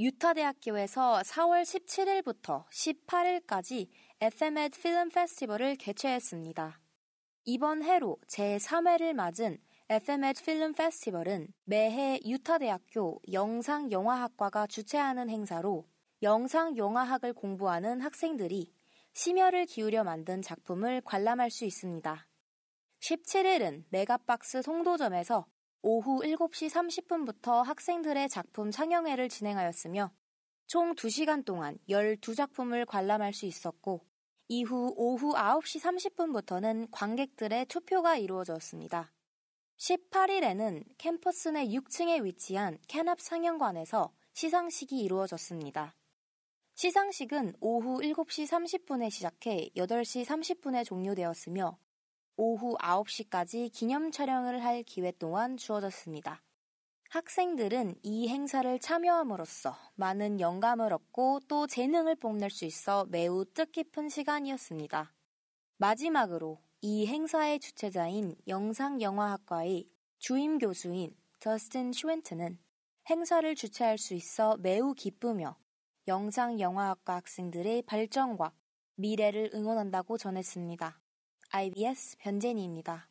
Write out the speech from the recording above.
유타 대학교에서 4월 17일부터 18일까지 FMED 필름 페스티벌을 개최했습니다. 이번 해로 제3회를 맞은 FMED 필름 페스티벌은 매해 유타 대학교 영상영화학과가 주최하는 행사로 영상영화학을 공부하는 학생들이 심혈을 기울여 만든 작품을 관람할 수 있습니다. 17일은 메가박스 송도점에서 오후 7시 30분부터 학생들의 작품 상영회를 진행하였으며 총 2시간 동안 12작품을 관람할 수 있었고 이후 오후 9시 30분부터는 관객들의 투표가 이루어졌습니다. 18일에는 캠퍼스 내 6층에 위치한 캔납 상영관에서 시상식이 이루어졌습니다. 시상식은 오후 7시 30분에 시작해 8시 30분에 종료되었으며 오후 9시까지 기념 촬영을 할 기회 또한 주어졌습니다. 학생들은 이 행사를 참여함으로써 많은 영감을 얻고 또 재능을 뽐낼 수 있어 매우 뜻깊은 시간이었습니다. 마지막으로 이 행사의 주최자인 영상영화학과의 주임 교수인 더스틴 슈웬트는 행사를 주최할 수 있어 매우 기쁘며 영상영화학과 학생들의 발전과 미래를 응원한다고 전했습니다. IBS 변재니입니다.